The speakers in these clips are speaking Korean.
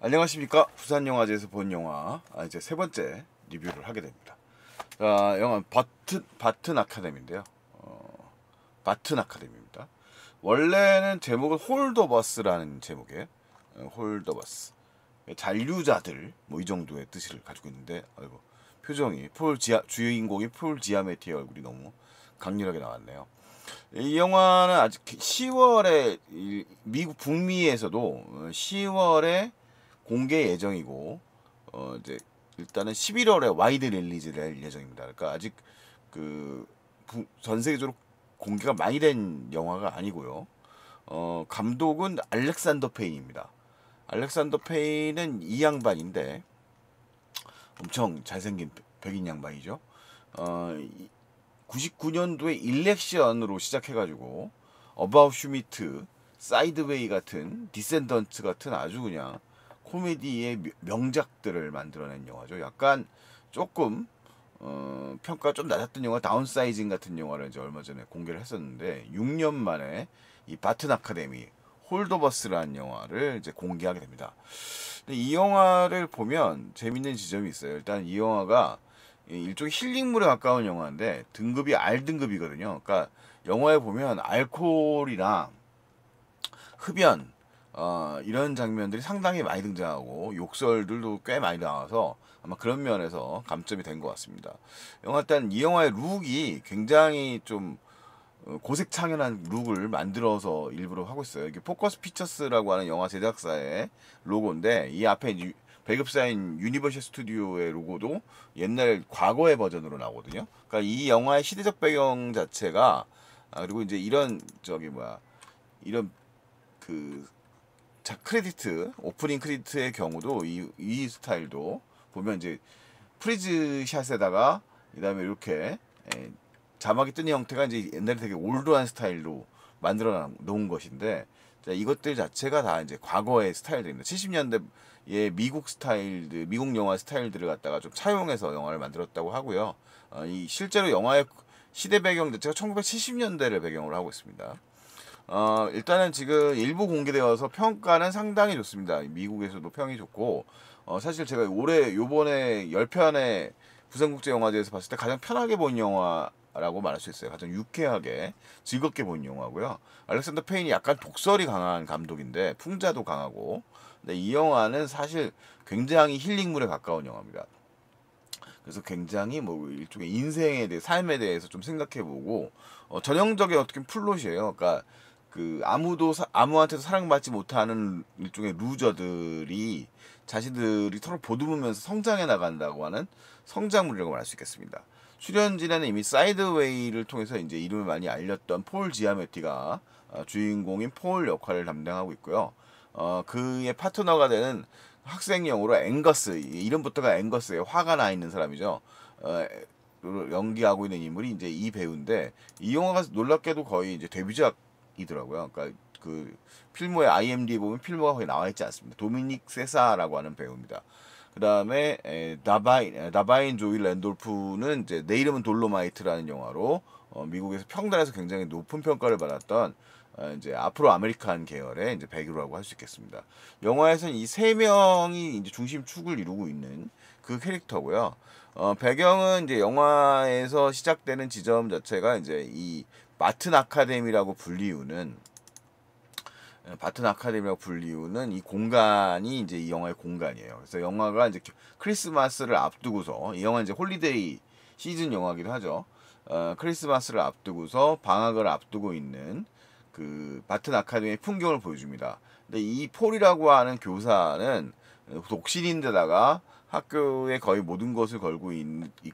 안녕하십니까 부산영화제에서 본 영화 아, 이제 세 번째 리뷰를 하게 됩니다 자, 영화 바튼, 바튼 아카데미인데요 어, 바튼 아카데미입니다 원래는 제목은 홀더버스라는 제목의 홀더버스 잔류자들 뭐 이 정도의 뜻을 가지고 있는데 아이고 표정이 폴 지아 주인공이 폴 지아메티의 얼굴이 너무 강렬하게 나왔네요. 이 영화는 아직 10월에 미국 북미에서도 10월에 어, 공개 예정이고 어 이제 일단은 11월에 와이드 릴리즈를 할 예정입니다. 그러니까 아직 그전 세계적으로 공개가 많이 된 영화가 아니고요. 어 감독은 알렉산더 페인입니다. 알렉산더 페인은 이 양반인데 엄청 잘생긴 백인 양반이죠. 어 99년도에 일렉션으로 시작해가지고 어바웃 슈미트, 사이드웨이 같은 디센던트 같은 아주 그냥 코미디의 명작들을 만들어낸 영화죠. 약간 조금 어, 평가 좀 낮았던 영화 다운사이징 같은 영화를 이제 얼마 전에 공개를 했었는데 6년 만에 이 바튼 아카데미 홀더버스라는 영화를 이제 공개하게 됩니다. 근데 이 영화를 보면 재밌는 지점이 있어요. 일단 이 영화가 일종의 힐링물에 가까운 영화인데 등급이 R 등급이거든요. 그러니까 영화에 보면 알코올이나 흡연 어, 이런 장면들이 상당히 많이 등장하고 욕설들도 꽤 많이 나와서 아마 그런 면에서 감점이 된 것 같습니다. 영화 일단 이 영화의 룩이 굉장히 좀 어, 고색창연한 룩을 만들어서 일부러 하고 있어요. 이게 포커스 피처스라고 하는 영화 제작사의 로고인데 이 앞에 배급사인 유니버셜 스튜디오의 로고도 옛날 과거의 버전으로 나오거든요. 그러니까 이 영화의 시대적 배경 자체가 아, 그리고 이제 이런 저기 뭐야 이런 그 자크레딧트 오프닝 크레디트의 경우도 이, 이 스타일도 보면 이제 프리즈 샷에다가 그다음에 이렇게 에, 예, 자막이 뜨는 형태가 이제 옛날에 되게 올드한 스타일로 만들어 놓은 것인데 자, 이것들 자체가 다 이제 과거의 스타일들입니다. 70년대의 미국 스타일들, 미국 영화 스타일들을 갖다가 좀 차용해서 영화를 만들었다고 하고요. 어, 이 실제로 영화의 시대 배경 자체가 1970년대를 배경으로 하고 있습니다. 어, 일단은 지금 일부 공개되어서 평가는 상당히 좋습니다. 미국에서도 평이 좋고 어, 사실 제가 올해 요번에 열편의 부산국제영화제에서 봤을 때 가장 편하게 본 영화라고 말할 수 있어요. 가장 유쾌하게 즐겁게 본 영화고요. 알렉산더 페인이 약간 독설이 강한 감독인데 풍자도 강하고 근데 이 영화는 사실 굉장히 힐링물에 가까운 영화입니다. 그래서 굉장히 뭐 일종의 인생에 대해 삶에 대해서 좀 생각해보고 어, 전형적인 어떻게 플롯이에요 그러니까 그 아무도 사, 아무한테도 사랑받지 못하는 일종의 루저들이 자신들이 서로 보듬으면서 성장해 나간다고 하는 성장물이라고 말할 수 있겠습니다. 출연진에는 이미 사이드웨이를 통해서 이제 이름을 많이 알렸던 폴 지아메티가 어, 주인공인 폴 역할을 담당하고 있고요. 어, 그의 파트너가 되는 학생용으로 앵거스 이름부터가 앵거스에 화가 나 있는 사람이죠. 어, 연기하고 있는 인물이 이제 이 배우인데 이 영화가 놀랍게도 거의 이제 데뷔작 이더라고요. 그러니까 그 필모의 IMDb 보면 필모가 거기 나와 있지 않습니다. 도미닉 세사라고 하는 배우입니다. 그다음에 에, 다바인 다바인 조이 랜돌프는 이제 내 이름은 돌로마이트라는 영화로 어, 미국에서 평단에서 굉장히 높은 평가를 받았던 어, 이제 앞으로 아메리칸 계열의 이제 배우라고 할 수 있겠습니다. 영화에서는 이 세 명이 이제 중심 축을 이루고 있는 그 캐릭터고요. 어, 배경은 이제 영화에서 시작되는 지점 자체가 이제 이 마튼 아카데미라고 불리우는 바튼 아카데미라고 불리우는 예, 이 공간이 이제 이 영화의 공간이에요. 그래서 영화가 이제 크리스마스를 앞두고서 이 영화 이제 홀리데이 시즌 영화기도 하죠. 어, 크리스마스를 앞두고서 방학을 앞두고 있는 그 바튼 아카데미의 풍경을 보여줍니다. 근데 이 폴이라고 하는 교사는 어, 독신인데다가 학교의 거의 모든 것을 걸고 있,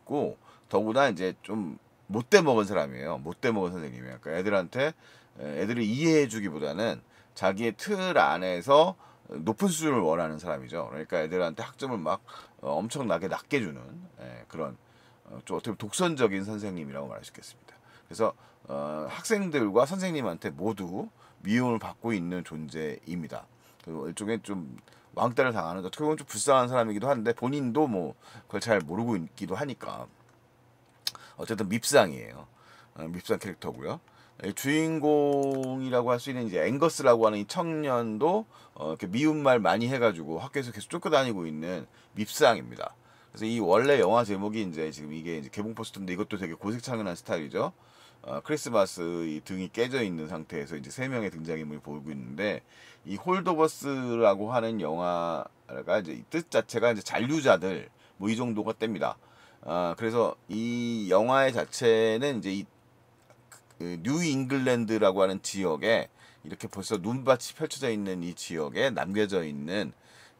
고 더구나 이제 좀 못돼 먹은 사람이에요. 못돼 먹은 선생님이에요. 그러니까 애들한테 애들을 이해해주기보다는 자기의 틀 안에서 높은 수준을 원하는 사람이죠. 그러니까 애들한테 학점을 막 어, 엄청나게 낮게 주는 그런 어, 좀 어떻게 독선적인 선생님이라고 말할 수 있겠습니다. 그래서 어, 학생들과 선생님한테 모두 미움을 받고 있는 존재입니다. 그리고 일종의 좀 왕따를 당하는 어떻게 보면 좀 불쌍한 사람이기도 한데 본인도 뭐 그걸 잘 모르고 있기도 하니까 어쨌든 밉상이에요. 어, 밉상 캐릭터고요. 주인공이라고 할 수 있는 이제 앵거스라고 하는 이 청년도 어 이렇게 미운 말 많이 해가지고 학교에서 계속 쫓겨다니고 있는 밉상입니다. 그래서 이 원래 영화 제목이 이제 지금 이게 이제 개봉 포스터인데 이것도 되게 고색창연한 스타일이죠. 어, 크리스마스 이 등이 깨져 있는 상태에서 이제 세 명의 등장인물이 보이고 있는데 이 홀더버스라고 하는 영화가 이제 뜻 자체가 이제 잔류자들 뭐 이 정도가 됩니다. 아, 그래서 이 영화의 자체는 이제 이, 그, 그, 뉴 잉글랜드라고 하는 지역에 이렇게 벌써 눈밭이 펼쳐져 있는 이 지역에 남겨져 있는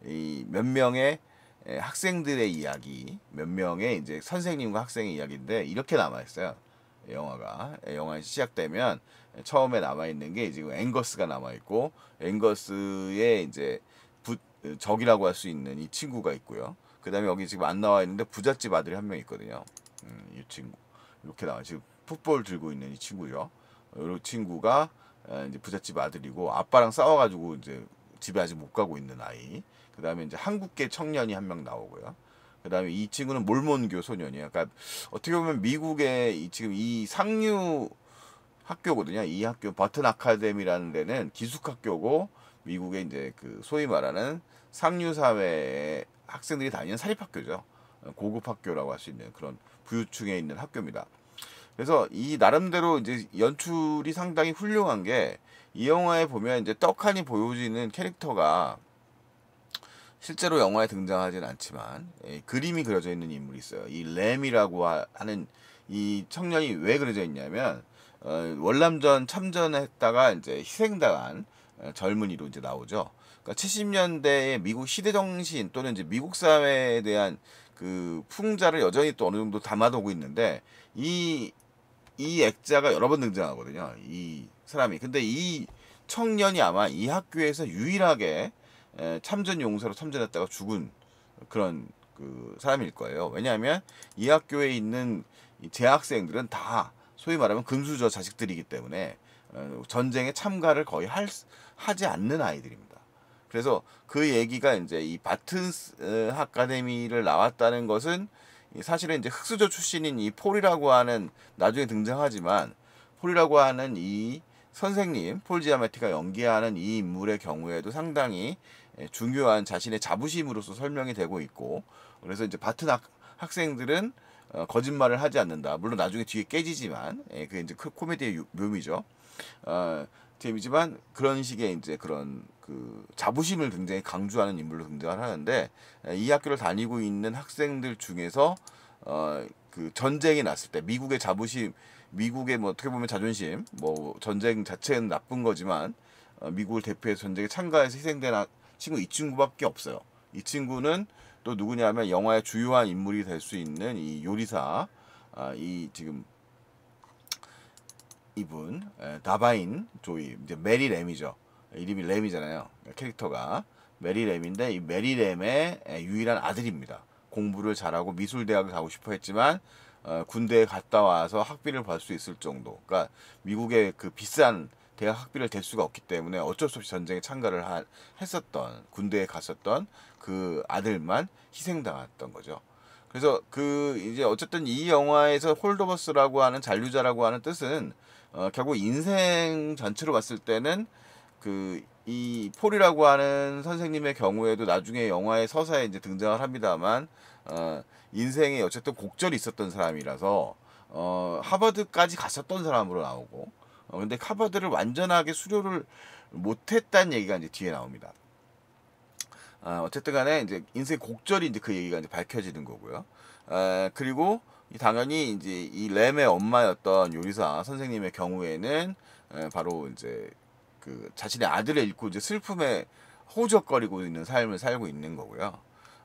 이 몇 명의 학생들의 이야기, 몇 명의 이제 선생님과 학생의 이야기인데 이렇게 남아 있어요. 영화가 영화 시작되면 처음에 남아 있는 게 지금 앵거스가 남아 있고 앵거스의 이제 부, 어, 적이라고 할 수 있는 이 친구가 있고요. 그 다음에 여기 지금 안 나와 있는데 부잣집 아들이 한 명 있거든요. 음, 이 친구. 이렇게 나와. 지금 풋볼 들고 있는 이 친구죠. 이 친구가 이제 부잣집 아들이고 아빠랑 싸워가지고 이제 집에 아직 못 가고 있는 아이. 그 다음에 이제 한국계 청년이 한 명 나오고요. 그 다음에 이 친구는 몰몬교 소년이에요. 그러니까 어떻게 보면 미국의 이 지금 이 상류 학교거든요. 이 학교 버튼 아카데미라는 데는 기숙학교고 미국의 이제 그 소위 말하는 상류사회에 학생들이 다니는 사립학교죠. 고급 학교라고 할 수 있는 그런 부유층에 있는 학교입니다. 그래서 이 나름대로 이제 연출이 상당히 훌륭한 게 이 영화에 보면 이제 떡하니 보여지는 캐릭터가 실제로 영화에 등장하진 않지만 예, 그림이 그려져 있는 인물이 있어요. 이 램이라고 하는 이 청년이 왜 그려져 있냐면 어, 월남전 참전했다가 이제 희생당한 어, 젊은이로 이제 나오죠. 그러니까 70년대의 미국 시대 정신 또는 이제 미국 사회에 대한 그 풍자를 여전히 또 어느 정도 담아두고 있는데 이 이 액자가 여러 번 등장하거든요. 이 사람이. 근데 이 청년이 아마 이 학교에서 유일하게 참전 용사로 참전했다가 죽은 그런 그 사람일 거예요. 왜냐하면 이 학교에 있는 재학생들은 다 소위 말하면 금수저 자식들이기 때문에 어, 전쟁에 참가를 거의 할, 하지 않는 아이들입니다. 그래서 그 얘기가 이제 이 바튼스 어, 아카데미를 나왔다는 것은 사실은 이제 흑수저 출신인 이 폴이라고 하는 나중에 등장하지만 폴이라고 하는 이 선생님 폴 지아메티가 연기하는 이 인물의 경우에도 상당히 예, 중요한 자신의 자부심으로서 설명이 되고 있고 그래서 이제 바튼 학, 학생들은 어, 거짓말을 하지 않는다. 물론 나중에 뒤에 깨지지만 예, 그게 이제 코미디의 묘미죠. 어, 재미지만 그런 식의 이제 그런 그 자부심을 굉장히 강조하는 인물로 등장을 하는데 이 학교를 다니고 있는 학생들 중에서 어 그 전쟁이 났을 때 미국의 자부심 미국의 뭐 어떻게 보면 자존심 뭐 전쟁 자체는 나쁜 거지만 어, 미국을 대표해 서 전쟁에 참가해서 희생된 아, 친구 이 친구밖에 없어요. 이 친구는 또 누구냐면 영화의 주요한 인물이 될 수 있는 이 요리사 아, 이 지금 이분 에, 나바인 조이 이제 메리 램이죠. 이름이 램이잖아요. 그러니까 캐릭터가 메리 램인데 이 메리 램의 유일한 아들입니다. 공부를 잘하고 미술 대학을 가고 싶어 했지만 어, 군대에 갔다 와서 학비를 벌 수 있을 정도. 그러니까 미국의 그 비싼 대학 학비를 댈 수가 없기 때문에 어쩔 수 없이 전쟁에 참가를 하, 했었던 군대에 갔었던 그 아들만 희생당했던 거죠. 그래서 그 이제 어쨌든 이 영화에서 홀더버스라고 하는 잔류자라고 하는 뜻은 어, 결국 인생 전체로 봤을 때는 그이 폴이라고 하는 선생님의 경우에도 나중에 영화의 서사에 이제 등장을 합니다만 어, 인생에 어쨌든 곡절이 있었던 사람이라서 어, 하버드까지 갔었던 사람으로 나오고 어, 근데 하버드를 완전하게 수료를 못했다는 얘기가 이제 뒤에 나옵니다. 어, 어쨌든 간에 이제 인생 곡절이 이제 그 얘기가 이제 밝혀지는 거고요. 에, 아, 그리고 당연히 이제 이 램의 엄마였던 요리사 선생님의 경우에는 바로 이제 그 자신의 아들을 잃고 이제 슬픔에 호적거리고 있는 삶을 살고 있는 거고요.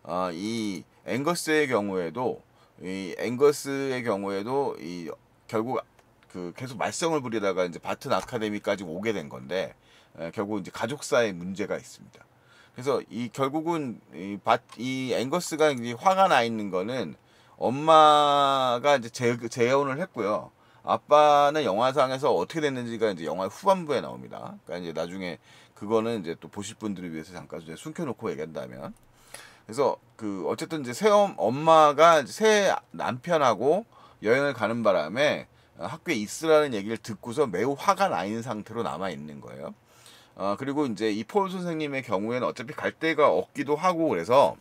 아, 이 앵거스의 경우에도 이 앵거스의 경우에도 이 결국 그 계속 말썽을 부리다가 이제 바튼 아카데미까지 오게 된 건데 에, 결국 이제 가족사의 문제가 있습니다. 그래서 이 결국은 이, 바, 이 앵거스가 이제 화가 나 있는 거는 엄마가 이제 재, 재혼을 했고요. 아빠는 영화상에서 어떻게 됐는지가 이제 영화 의 후반부에 나옵니다. 그러니까 이제 나중에 그거는 이제 또 보실 분들을 위해서 잠깐 이제 숨겨놓고 얘기한다면. 그래서 그 어쨌든 이제 새 엄마가 엄새 남편하고 여행을 가는 바람에 학교에 있으라는 얘기를 듣고서 매우 화가 나 있는 상태로 남아 있는 거예요. 어, 그리고 이제 이 폴 선생님의 경우에는 어차피 갈 데가 없기도 하고 그래서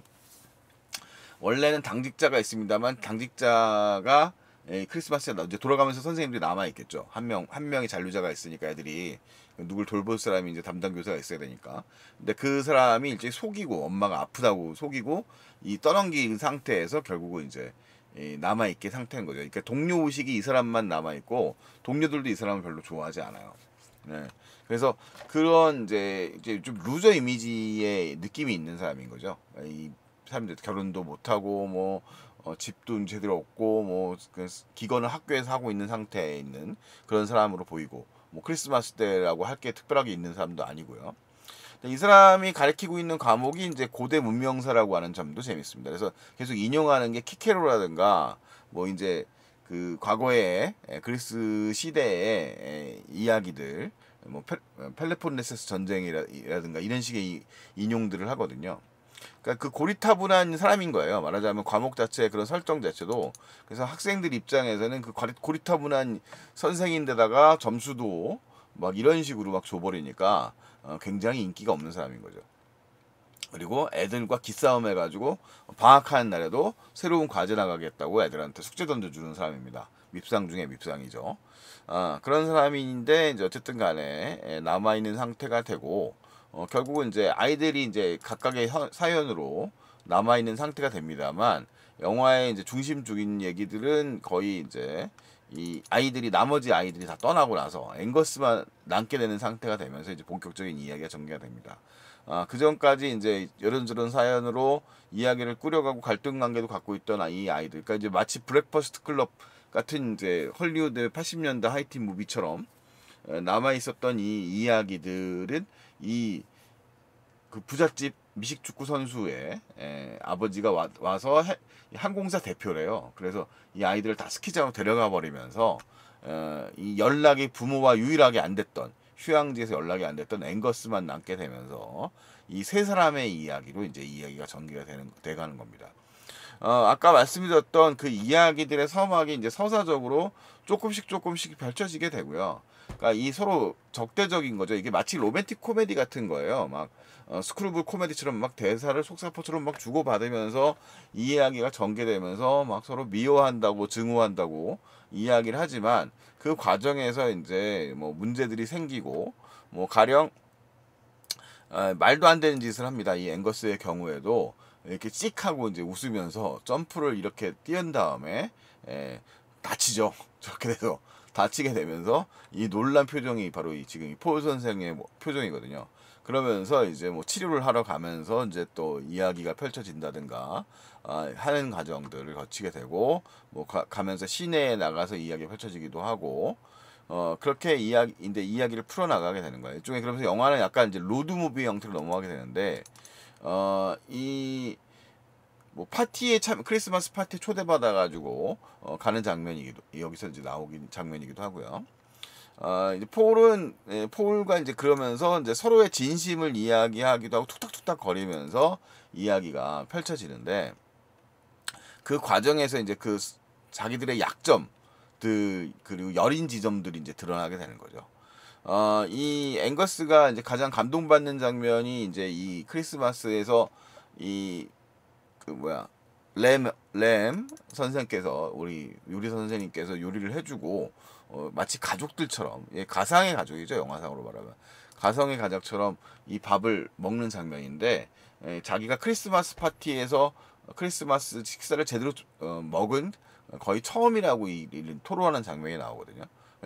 원래는 당직자가 있습니다만 당직자가 예, 크리스마스가 이제 돌아가면서 선생님들이 남아 있겠죠. 한 명 한 명의 잔류자가 있으니까 애들이 누굴 돌볼 사람이 이제 담당 교사가 있어야 되니까. 근데 그 사람이 일제 속이고 엄마가 아프다고 속이고 이 떠넘긴 상태에서 결국은 이제 남아 있게 상태인 거죠. 그러니까 동료 의식이 이 사람만 남아 있고 동료들도 이 사람을 별로 좋아하지 않아요. 네. 그래서 그런 이제, 이제 좀 루저 이미지의 느낌이 있는 사람인 거죠. 이 사람들 결혼도 못하고 뭐 어, 집도 제대로 없고 뭐 그 기건을 학교에서 하고 있는 상태에 있는 그런 사람으로 보이고 뭐 크리스마스 때라고 할 게 특별하게 있는 사람도 아니고요. 이 사람이 가리키고 있는 과목이 이제 고대 문명사라고 하는 점도 재밌습니다. 그래서 계속 인용하는 게 키케로라든가 뭐 이제 그 과거의 예, 그리스 시대의 예, 이야기들 뭐 어, 펠레폰네세스 전쟁이라든가 이런 식의 인용들을 하거든요. 그러니까 그 고리타분한 사람인 거예요. 말하자면 과목 자체의 그런 설정 자체도 그래서 학생들 입장에서는 그 고리타분한 선생인데다가 점수도 막 이런 식으로 막 줘버리니까 어, 굉장히 인기가 없는 사람인 거죠. 그리고 애들과 기싸움 해가지고 방학하는 날에도 새로운 과제 나가겠다고 애들한테 숙제 던져주는 사람입니다. 밉상 중에 밉상이죠. 아, 그런 사람인데 이제 어쨌든 간에 남아있는 상태가 되고 어, 결국은 이제 아이들이 이제 각각의 현, 사연으로 남아 있는 상태가 됩니다만 영화의 이제 중심적인 얘기들은 거의 이제 이 아이들이 나머지 아이들이 다 떠나고 나서 앵거스만 남게 되는 상태가 되면서 이제 본격적인 이야기가 전개가 됩니다. 아, 그 전까지 이제 여런저런 사연으로 이야기를 꾸려가고 갈등 관계도 갖고 있던 이 아이들, 그러니까 이제 마치 브렉퍼스트 클럽 같은 이제 헐리우드 80년대 하이틴 무비처럼 남아 있었던 이 이야기들은 이그 부잣집 미식 축구 선수의 에, 예, 아버지가 와, 서 항공사 대표래요. 그래서 이 아이들을 다 스키장으로 데려가 버리면서 어, 이 연락이 부모와 유일하게 안 됐던 휴양지에서 연락이 안 됐던 앵거스만 남게 되면서 이 세 사람의 이야기로 이제 이야기가 전개가 되는 돼가는 겁니다. 어, 아까 말씀드렸던 그 이야기들의 서막이 이제 서사적으로 조금씩 조금씩 펼쳐지게 되고요. 그러니까 이 서로 적대적인 거죠. 이게 마치 로맨틱 코미디 같은 거예요. 막 어, 스크루블 코미디처럼 막 대사를 속사포처럼 막 주고받으면서 이야기가 전개되면서 막 서로 미워한다고 증오한다고 이야기를 하지만 그 과정에서 이제 뭐 문제들이 생기고 뭐 가령 아, 말도 안 되는 짓을 합니다. 이 앵거스의 경우에도 이렇게 찍하고 이제 웃으면서 점프를 이렇게 뛰은 다음에 에, 예, 다치죠. 저렇게 돼서 다치게 되면서 이 놀란 표정이 바로 이 지금 이포 선생의 뭐 표정이거든요. 그러면서 이제 뭐 치료를 하러 가면서 이제 또 이야기가 펼쳐진다든가 아, 하는 과정들을 거치게 되고 뭐 가, 가면서 시내에 나가서 이야기가 펼쳐지기도 하고 어 그렇게 이야기 인데 이야기를 풀어 나가게 되는 거예요. 이쪽에 그러면서 영화는 약간 이제 로드 무비 형태로 넘어가게 되는데 어이 뭐 파티에 참 크리스마스 파티에 초대받아 가지고 어, 가는 장면이기도 여기서 이제 나오긴 장면이기도 하고요. 어, 이제 폴은 예, 폴과 이제 그러면서 이제 서로의 진심을 이야기하기도 하고 툭탁툭탁 거리면서 이야기가 펼쳐지는데 그 과정에서 이제 그 자기들의 약점들 그리고 여린 지점들이 이제 드러나게 되는 거죠. 어, 이 앵거스가 이제 가장 감동받는 장면이 이제 이 크리스마스에서 이그 뭐야 램, 램 선생께서 우리 요리 선생님께서 요리를 해주고 어, 마치 가족들처럼 예, 가상의 가족이죠 영화상으로 말하면 가상의 가족처럼 이 밥을 먹는 장면인데 예, 자기가 크리스마스 파티에서 크리스마스 식사를 제대로 어, 먹은 거의 처음이라고 이, 이, 토로하는 장면이 나오거든요.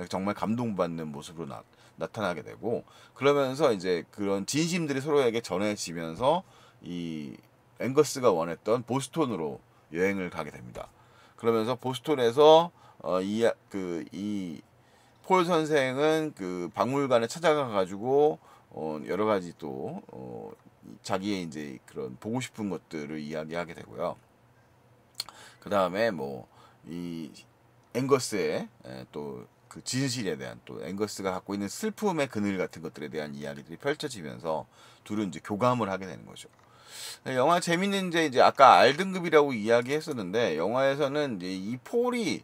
정말 감동받는 모습으로 나, 나타나게 되고 그러면서 이제 그런 진심들이 서로에게 전해지면서 이 앵거스가 원했던 보스톤으로 여행을 가게 됩니다. 그러면서 보스톤에서 어, 이그 이 폴 선생은 그 박물관에 찾아가 가지고 어, 여러 가지 또 어, 자기의 이제 그런 보고 싶은 것들을 이야기하게 되고요. 그 다음에 뭐 이 앵거스의 또 그 진실에 대한 또 앵거스가 갖고 있는 슬픔의 그늘 같은 것들에 대한 이야기들이 펼쳐지면서 둘은 이제 교감을 하게 되는 거죠. 네, 영화 재밌는 게 이제 아까 R등급이라고 이야기했었는데 영화에서는 이제 이 폴이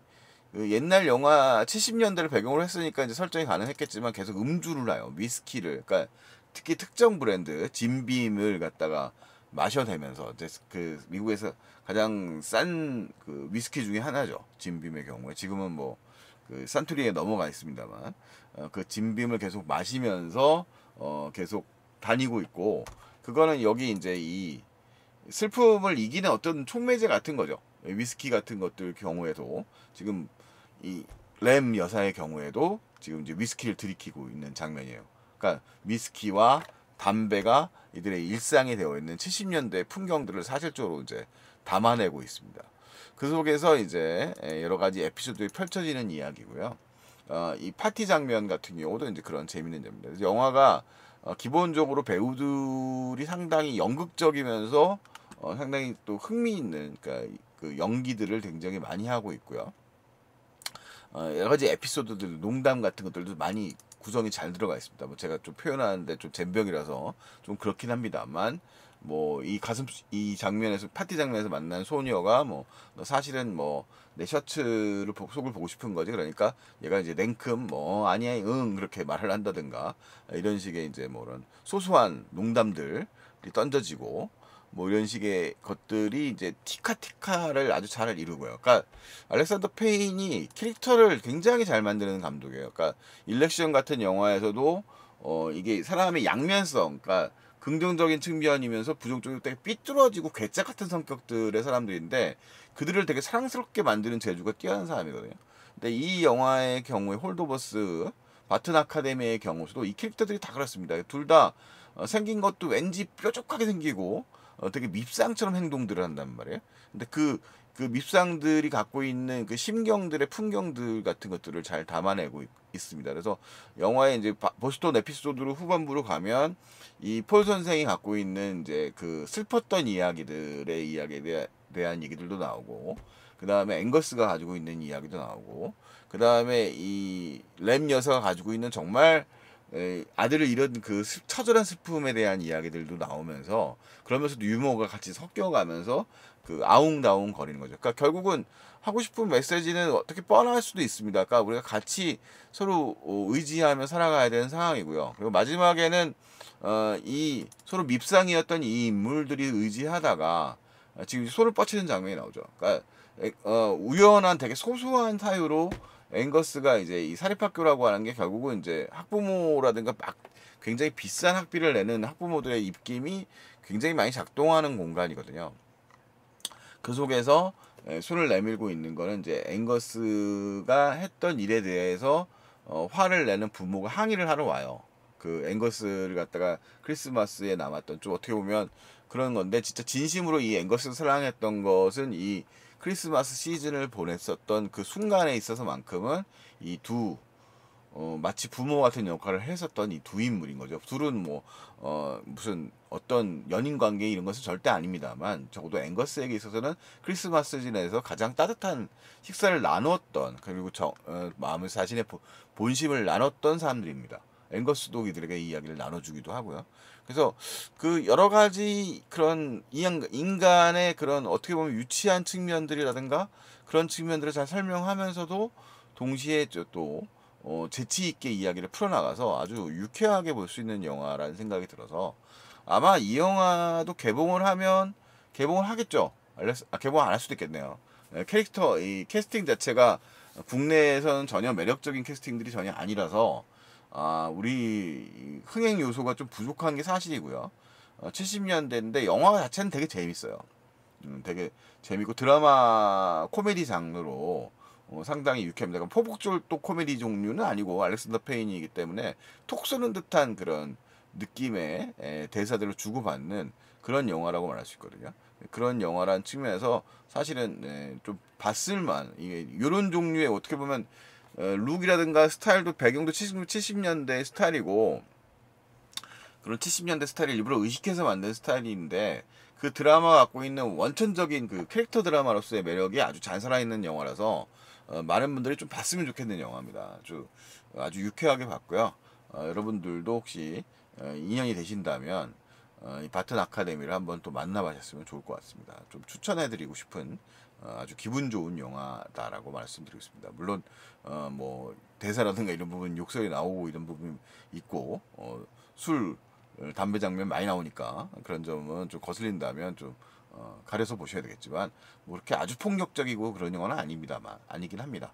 그 옛날 영화 70년대를 배경으로 했으니까 이제 설정이 가능했겠지만 계속 음주를 놔요. 위스키를. 그러니까 특히 특정 브랜드 진빔을 갖다가 마셔대면서 이제 그 미국에서 가장 싼 그 위스키 중에 하나죠. 진빔의 경우에 지금은 뭐 그 산토리에 넘어가 있습니다만 어, 그 진빔을 계속 마시면서 어, 계속 다니고 있고 그거는 여기 이제 이 슬픔을 이기는 어떤 촉매제 같은 거죠. 예, 위스키 같은 것들 경우에도 지금 이 램 여사의 경우에도 지금 이제 위스키를 들이키고 있는 장면이에요. 그러니까 위스키와 담배가 이들의 일상이 되어 있는 70년대 풍경들을 사실적으로 이제 담아내고 있습니다. 그 속에서 이제 예, 여러 가지 에피소드에 펼쳐지는 이야기고요. 어, 이 파티 장면 같은 경우도 이제 그런 재밌는 점입니다. 영화가 어, 기본적으로 배우들이 상당히 연극적이면서 어, 상당히 또 흥미있는 그러니까 그 연기들을 굉장히 많이 하고 있고요. 어, 여러 가지 에피소드들, 농담 같은 것들도 많이 구성이 잘 들어가 있습니다. 뭐 제가 좀 표현하는데 좀 잼병이라서 좀 그렇긴 합니다만 뭐이 가슴 이 장면에서 파티 장면에서 만난 소녀가 뭐너 사실은 뭐 내 셔츠를 속을 보고 싶은 거지 그러니까 얘가 이제 냉큼 뭐 아니야 응 그렇게 말을 한다든가 이런 식의 이제 뭐런 소소한 농담들이 던져지고 뭐 이런 식의 것들이 이제 티카티카를 아주 잘 이루고요. 그러니까 알렉산더 페인이 캐릭터를 굉장히 잘 만드는 감독이에요. 그러니까 일렉션 같은 영화에서도 어 이게 사람의 양면성, 그러니까 긍정적인 측면이면서 부정적인고 되게 삐뚤어지고 괴짜 같은 성격들의 사람들인데 그들을 되게 사랑스럽게 만드는 재주가 뛰어난 사람이거든요. 근데 이 영화의 경우에 홀더버스 바튼 아카데미의 경우도 에이 캐릭터들이 다 그렇습니다. 둘다 어, 생긴 것도 왠지 뾰족하게 생기고 어, 되게 밉상처럼 행동들을 한단 말이에요. 근데 그그 밉상들이 갖고 있는 그 심경들의 풍경들 같은 것들을 잘 담아내고 있, 습니다 그래서 영화의 이제 보스톤 에피소드로 후반부로 가면 이 폴 선생이 갖고 있는 이제 그 슬펐던 이야기들의 이야기에 대 대한 얘기들도 나오고 그 다음에 앵거스가 가지고 있는 이야기도 나오고 그 다음에 이 램 여사가 가지고 있는 정말 에, 아들을 잃은 그 처절한 슬픔에 대한 이야기들도 나오면서 그러면서도 유머가 같이 섞여가면서 그 아웅다웅 거리는 거죠. 그러니까 결국은 하고 싶은 메시지는 어떻게 뻔할 수도 있습니다. 그러니까 우리가 같이 서로 어, 의지하며 살아가야 되는 상황이고요. 그리고 마지막에는 어, 이 서로 밉상이었던 이 인물들이 의지하다가 지금 손을 뻗치는 장면이 나오죠. 그러니까 어, 우연한 되게 소소한 사유로 앵거스가 이제 이 사립학교라고 하는 게 결국은 이제 학부모라든가 막 굉장히 비싼 학비를 내는 학부모들의 입김이 굉장히 많이 작동하는 공간이거든요. 그 속에서 손을 예, 내밀고 있는 거는 이제 앵거스가 했던 일에 대해서 어, 화를 내는 부모가 항의를 하러 와요. 그 앵거스를 갖다가 크리스마스에 남았던 좀 어떻게 보면 그런 건데 진짜 진심으로 이 앵거스를 사랑했던 것은 이 크리스마스 시즌을 보냈었던 그 순간에 있어서만큼은 이두 어, 마치 부모 같은 역할을 했었던 이 두 인물인 거죠. 둘은 뭐 어, 무슨 어떤 연인 관계 이런 것은 절대 아닙니다만 적어도 앵거스에게 있어서는 크리스마스 진에서 가장 따뜻한 식사를 나눴던 그리고 저, 어, 마음을 자신의 본심을 나눴던 사람들입니다. 앵거스도 이들에게 이야기를 나눠주기도 하고요. 그래서 그 여러 가지 그런 인간의 그런 어떻게 보면 유치한 측면들이라든가 그런 측면들을 잘 설명하면서도 동시에 또 어, 재치 있게 이야기를 풀어나가서 아주 유쾌하게 볼 수 있는 영화라는 생각이 들어서 아마 이 영화도 개봉을 하면 개봉을 하겠죠. 아, 개봉 안 할 수도 있겠네요. 네, 캐릭터 이 캐스팅 자체가 국내에서는 전혀 매력적인 캐스팅들이 전혀 아니라서 아, 우리 흥행 요소가 좀 부족한 게 사실이고요. 어, 70년대인데 영화 자체는 되게 재밌어요. 음, 되게 재밌고 드라마 코미디 장르로 어, 상당히 유쾌합니다. 그러니까 포복절도 코미디 종류는 아니고 알렉산더 페인이기 때문에 톡 쏘는 듯한 그런 느낌의 에, 대사들을 주고받는 그런 영화라고 말할 수 있거든요. 그런 영화란 측면에서 사실은 에, 좀 봤을만 이런 종류의 어떻게 보면 에, 어, 룩이라든가 스타일도 배경도 70, 70년대 스타일이고 그런 70년대 스타일을 일부러 의식해서 만든 스타일인데 그 드라마가 갖고 있는 원천적인 그 캐릭터 드라마로서의 매력이 아주 잘 살아있는 영화라서 어, 많은 분들이 좀 봤으면 좋겠는 영화입니다. 아주 아주 유쾌하게 봤고요. 어, 여러분들도 혹시 어, 인연이 되신다면 어, 이 바튼 아카데미를 한번 또 만나보셨으면 좋을 것 같습니다. 좀 추천해드리고 싶은 아주 기분 좋은 영화다라고 말씀드리겠습니다 물론 뭐 대사라든가 이런 부분 욕설이 나오고 이런 부분 있고 술 담배 장면 많이 나오니까 그런 점은 좀 거슬린다면 좀 어, 가려서 보셔야 되겠지만 뭐 그렇게 아주 폭력적이고 그런 영화는 아닙니다만 아니긴 합니다.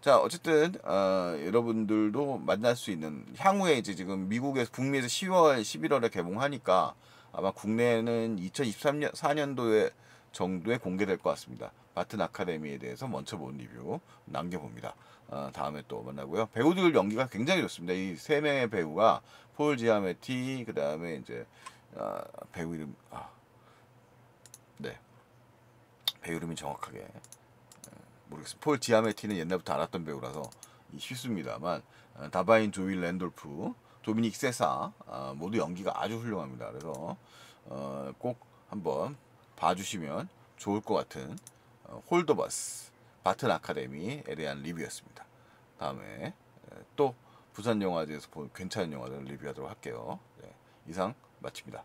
자 어쨌든 어, 여러분들도 만날 수 있는 향후에 이제 지금 미국에서 북미에서 10월 11월에 개봉하니까 아마 국내에는 2023년 4년도에 정도에 공개될 것 같습니다. 마트 아카데미에 대해서 먼저 본 리뷰 남겨봅니다. 어, 다음에 또 만나고요. 배우들 연기가 굉장히 좋습니다. 이 세 명의 배우가 폴 지아메티 그 다음에 이제 어, 배우 이름 아, 배우 름이 정확하게 예, 모르겠습니다. 폴 디아메티는 옛날부터 알았던 배우라서 쉽습니다만 어, 다바인 조일 랜돌프, 도미닉 세사 아, 모두 연기가 아주 훌륭합니다. 그래서 어, 꼭 한번 봐주시면 좋을 것 같은 어, 홀더버스 바튼 아카데미에 대한 리뷰였습니다. 다음에 예, 또 부산 영화제에서 본 괜찮은 영화를 리뷰하도록 할게요. 예, 이상 마칩니다.